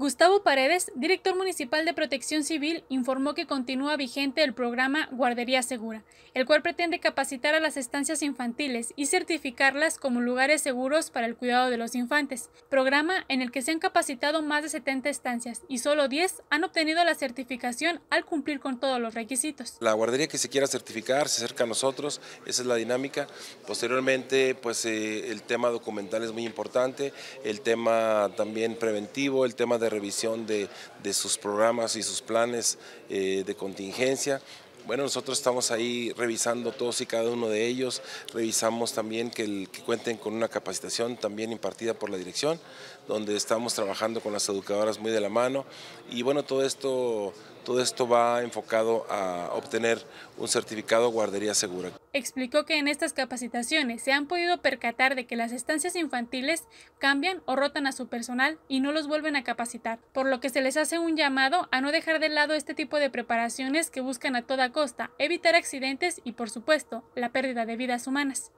Gustavo Paredes, director municipal de Protección Civil, informó que continúa vigente el programa Guardería Segura, el cual pretende capacitar a las estancias infantiles y certificarlas como lugares seguros para el cuidado de los infantes, programa en el que se han capacitado más de 70 estancias y solo 10 han obtenido la certificación al cumplir con todos los requisitos. La guardería que se quiera certificar se acerca a nosotros, esa es la dinámica. Posteriormente, pues eh, el tema documental es muy importante, el tema también preventivo, el tema de revisión de, sus programas y sus planes eh, de contingencia. Bueno, nosotros estamos ahí revisando todos y cada uno de ellos, revisamos también que, el, que, cuenten con una capacitación también impartida por la dirección, donde estamos trabajando con las educadoras muy de la mano y bueno, todo esto todo esto va enfocado a obtener un certificado guardería segura. Explicó que en estas capacitaciones se han podido percatar de que las estancias infantiles cambian o rotan a su personal y no los vuelven a capacitar, por lo que se les hace un llamado a no dejar de lado este tipo de preparaciones que buscan a toda costa evitar accidentes y, por supuesto, la pérdida de vidas humanas.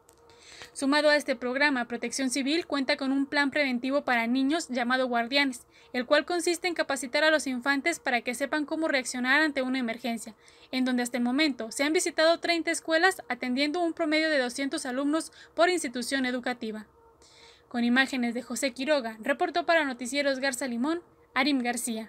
Sumado a este programa, Protección Civil cuenta con un plan preventivo para niños llamado Guardianes, el cual consiste en capacitar a los infantes para que sepan cómo reaccionar ante una emergencia, en donde hasta el momento se han visitado 30 escuelas atendiendo un promedio de 200 alumnos por institución educativa. Con imágenes de José Quiroga, reportó para Noticieros Garza Limón, Arim García.